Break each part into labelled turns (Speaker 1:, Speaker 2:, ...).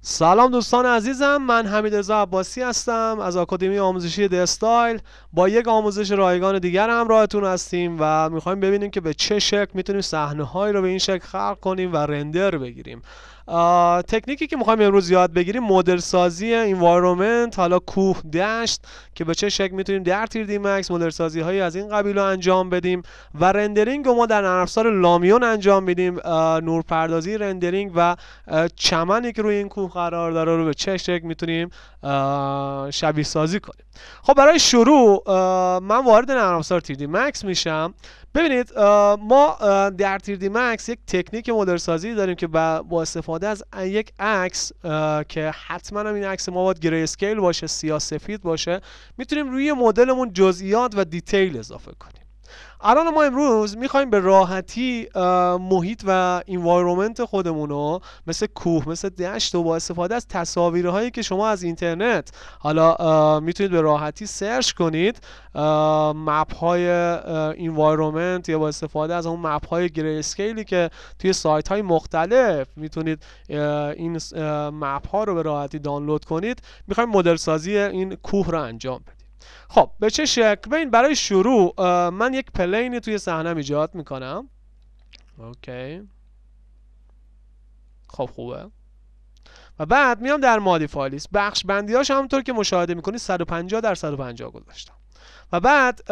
Speaker 1: سلام دوستان عزیزم من حمید رضا عباسی هستم از آکادمی آموزشی دستایل با یک آموزش رایگان دیگر همراهتون هستیم و میخوایم ببینیم که به چه شکل میتونیم صحنه هایی رو به این شکل خلق کنیم و رندر بگیریم تکنیکی که میخوایم امروز یاد بگیریم مدل سازی حالا کوه دشت که به چه شکل میتونیم در تیر مکس مدل سازی هایی از این قبیل رو انجام بدیم و رندرینگ رو ما در نرم لامیون انجام میدیم نورپردازی رندرینگ و چمنی که روی این کوه قرار داره رو به چه شکل میتونیم شبیه سازی کنیم خب برای شروع من وارد نرم افزار دی مکس میشم ببینید ما در تیردی مکس یک تکنیک مدل سازی داریم که با استفاده از یک عکس که حتما هم این عکس ما باید گری اسکیل باشه سیاه سفید باشه میتونیم روی مدلمون جزئیات و دیتیل اضافه کنیم الان ما امروز میخوایم به راحتی محیط و انوایرومنت خودمون رو مثل کوه مثل دشت و با استفاده از تصاویرهایی که شما از اینترنت حالا میتونید به راحتی سرچ کنید مپ های انوایرومنت یا با استفاده از اون مپ های گری اسکیلی که توی سایت های مختلف میتونید این مپ ها رو به راحتی دانلود کنید میخوایم مدل سازی این کوه رو انجام بدیم خب به چه شکل ببین برای شروع من یک پلین توی صحنه ایجاد میکنم اوکی خب خوبه و بعد میام در مادی فایلیس بخش بندی هاش همونطور که مشاهده میکنی 150 در 150 گذاشتم و بعد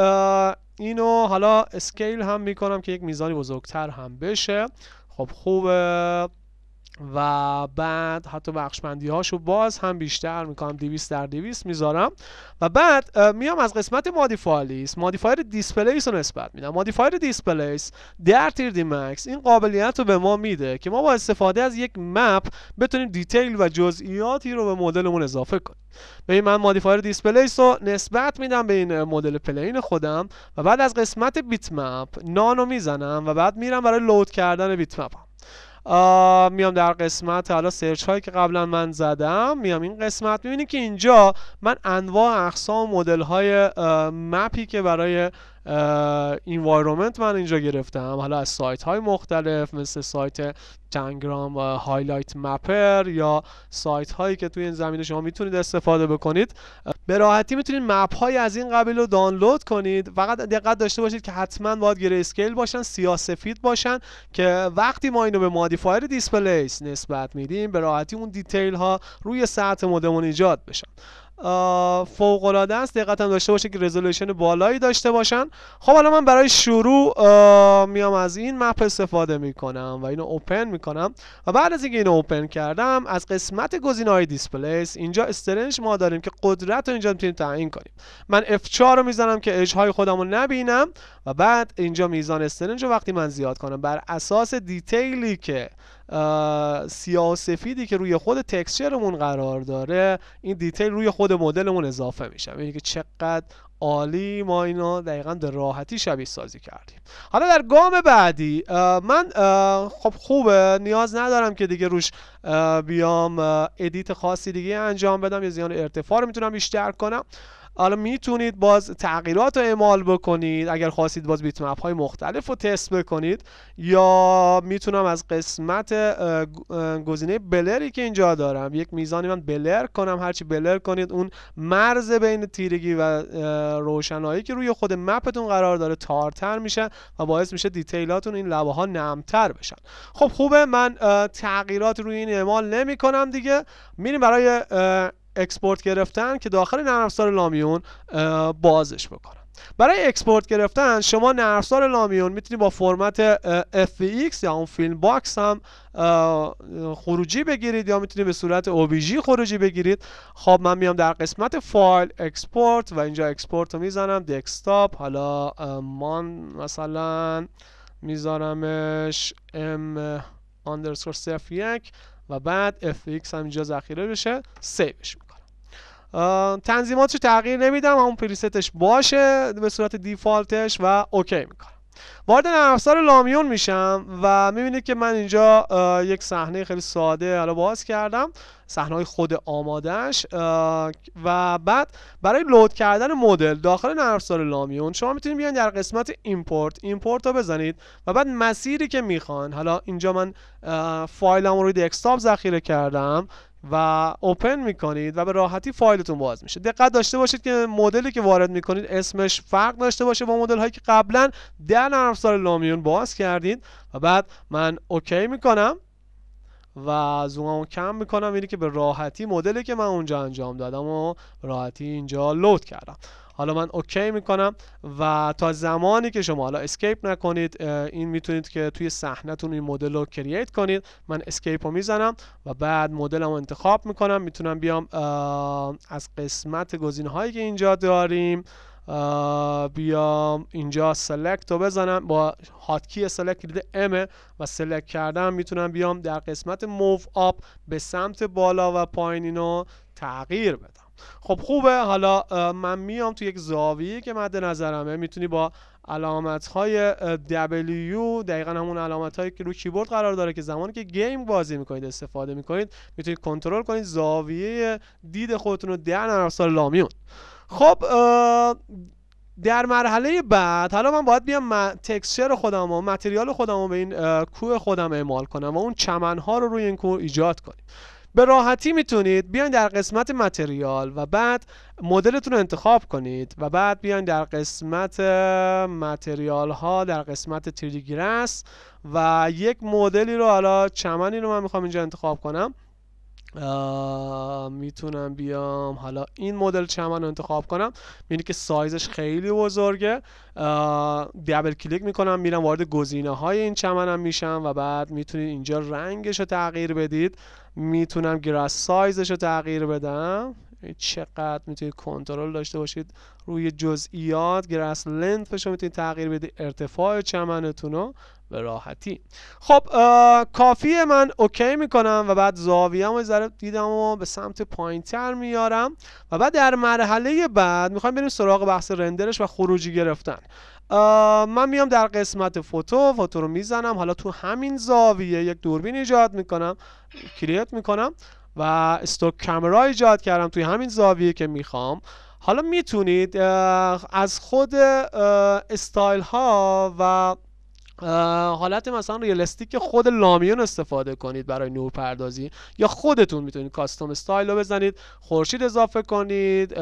Speaker 1: اینو حالا اسکیل هم میکنم که یک میزانی بزرگتر هم بشه خب خوبه و بعد حتی بخشمندی هاشو باز هم بیشتر میکنم 200 در 200 میذارم و بعد میام از قسمت مادیفایلیس مادیفایر دیسپلیس رو نسبت میدم مادیفایر دیسپلیس در تیر دی این قابلیت رو به ما میده که ما با استفاده از یک مپ بتونیم دیتیل و جزئیاتی رو به مدلمون اضافه کنیم به این من مادیفایر دیسپلیس رو نسبت میدم به این مدل پلین خودم و بعد از قسمت بیت مپ نانو میزنم و بعد میرم برای لود کردن بیت میام در قسمت حالا سرچ هایی که قبلا من زدم میام این قسمت میبینید که اینجا من انواع اقسام مدل های مپی که برای اینوایرومنت من اینجا گرفتم حالا از سایت های مختلف مثل سایت تنگرام و هایلایت مپر یا سایت هایی که توی این زمینه شما میتونید استفاده بکنید به راحتی میتونید مپ های از این قبیل رو دانلود کنید فقط دقت داشته باشید که حتما باید گری اسکیل باشن سفید باشن که وقتی ما اینو به مودیفایر دیسپلیس نسبت میدیم به راحتی اون دیتیل ها روی سطح مدمون ایجاد بشن فوق العاده است دقت هم داشته باشه که رزولوشن بالایی داشته باشن خب حالا من برای شروع میام از این مپ استفاده میکنم و اینو اوپن میکنم و بعد از اینکه اینو اوپن کردم از قسمت گزینه های دیسپلیس اینجا استرنج ما داریم که قدرت رو اینجا میتونیم تعیین کنیم من F4 رو میزنم که اج های خودم رو نبینم و بعد اینجا میزان استرنج رو وقتی من زیاد کنم بر اساس دیتیلی که سیاه سفیدی که روی خود تکسچرمون قرار داره این دیتیل روی خود مدلمون اضافه میشه یعنی که چقدر عالی ما اینا دقیقا به راحتی شبیه سازی کردیم حالا در گام بعدی من خب خوبه نیاز ندارم که دیگه روش بیام ادیت خاصی دیگه انجام بدم یا زیان ارتفاع رو میتونم بیشتر کنم حالا میتونید باز تغییرات رو اعمال بکنید اگر خواستید باز بیت های مختلف رو تست بکنید یا میتونم از قسمت گزینه بلری که اینجا دارم یک میزانی من بلر کنم هرچی بلر کنید اون مرز بین تیرگی و روشنایی که روی خود مپتون قرار داره تارتر میشه و باعث میشه دیتیلاتون این لبه ها نمتر بشن خب خوبه من تغییرات روی این اعمال نمی کنم دیگه میریم برای اکسپورت گرفتن که داخل نرم لامیون بازش بکنم برای اکسپورت گرفتن شما نرفسار لامیون میتونید با فرمت FBX یا اون فیلم باکس هم خروجی بگیرید یا میتونید به صورت obj خروجی بگیرید خب من میام در قسمت فایل اکسپورت و اینجا اکسپورت رو میزنم دسکتاپ حالا من مثلا میذارمش m underscore 01 و بعد fx هم اینجا ذخیره بشه سیوش تنظیماتش تغییر نمیدم همون پریستش باشه به صورت دیفالتش و اوکی میکنم وارد نرم افزار لامیون میشم و میبینید که من اینجا یک صحنه خیلی ساده حالا باز کردم صحنه خود آمادهش و بعد برای لود کردن مدل داخل نرم افزار لامیون شما میتونید بیان در قسمت ایمپورت ایمپورت رو بزنید و بعد مسیری که میخوان حالا اینجا من فایلم رو روی دسکتاپ ذخیره کردم و اوپن میکنید و به راحتی فایلتون باز میشه دقت داشته باشید که مدلی که وارد میکنید اسمش فرق داشته باشه با مدل هایی که قبلا در نرم افزار لامیون باز کردید و بعد من اوکی میکنم و زوممو کم میکنم اینه که به راحتی مدلی که من اونجا انجام دادم و راحتی اینجا لود کردم حالا من اوکی میکنم و تا زمانی که شما حالا اسکیپ نکنید این میتونید که توی صحنهتون این مدل رو کرییت کنید من اسکیپ رو میزنم و بعد مدلم رو انتخاب میکنم میتونم بیام از قسمت گزینه هایی که اینجا داریم بیام اینجا سلکت رو بزنم با هاتکی سلکت کلید M و سلکت کردم میتونم بیام در قسمت موو آپ به سمت بالا و پایین اینو تغییر بدم خب خوبه حالا من میام تو یک زاویه که مد نظرمه میتونی با علامت های W دقیقا همون علامت هایی که روی کیبورد قرار داره که زمانی که گیم بازی میکنید استفاده میکنید میتونید کنترل کنید زاویه دید خودتون رو در نرسال لامیون خب در مرحله بعد حالا من باید بیام تکسچر خودم و متریال خودم رو به این کوه خودم اعمال کنم و اون چمن ها رو روی این کوه ایجاد کنیم به راحتی میتونید بیاین در قسمت متریال و بعد مدلتون رو انتخاب کنید و بعد بیاین در قسمت متریال ها در قسمت تریگرس و یک مدلی رو حالا چمنی رو من میخوام اینجا انتخاب کنم میتونم بیام حالا این مدل چمن رو انتخاب کنم میبینی که سایزش خیلی بزرگه دبل کلیک میکنم میرم وارد گزینه های این چمنم میشم و بعد میتونید اینجا رنگش رو تغییر بدید میتونم گراس سایزش رو تغییر بدم یعنی چقدر میتونید کنترل داشته باشید روی جزئیات گرس لند فشو میتونید تغییر بدید ارتفاع چمنتون رو به راحتی خب کافیه من اوکی میکنم و بعد زاویه رو ذره دیدم و به سمت پایین تر میارم و بعد در مرحله بعد میخوام بریم سراغ بحث رندرش و خروجی گرفتن من میام در قسمت فوتو فوتو رو میزنم حالا تو همین زاویه یک دوربین ایجاد میکنم کلیت میکنم و استوک کامرا ایجاد کردم توی همین زاویه که میخوام حالا میتونید از خود استایل ها و حالت مثلا ریالستیک خود لامیون استفاده کنید برای نور پردازی یا خودتون میتونید کاستوم استایل رو بزنید خورشید اضافه کنید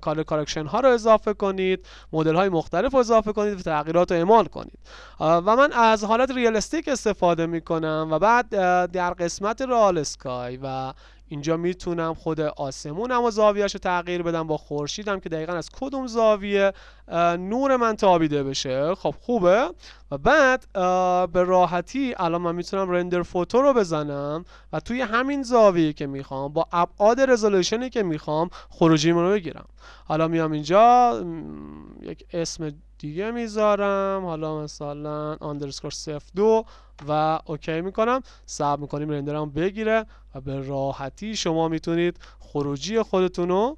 Speaker 1: کالر کارکشن ها رو اضافه کنید مدل های مختلف رو اضافه کنید و تغییرات رو اعمال کنید و من از حالت ریالستیک استفاده میکنم و بعد در قسمت رال اسکای و اینجا میتونم خود آسمونم و زاویهش رو تغییر بدم با خورشیدم که دقیقا از کدوم زاویه نور من تابیده بشه خب خوبه و بعد به راحتی الان من میتونم رندر فوتو رو بزنم و توی همین زاویه که میخوام با ابعاد رزولوشنی که میخوام خروجی رو بگیرم حالا میام اینجا یک اسم دیگه میذارم حالا مثلا آندرسکور سف دو و اوکی میکنم سب میکنیم رندرم بگیره و به راحتی شما میتونید خروجی خودتون رو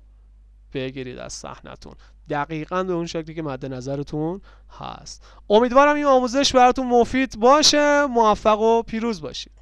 Speaker 1: بگیرید از صحنتون دقیقا به اون شکلی که مد نظرتون هست امیدوارم این آموزش براتون مفید باشه موفق و پیروز باشید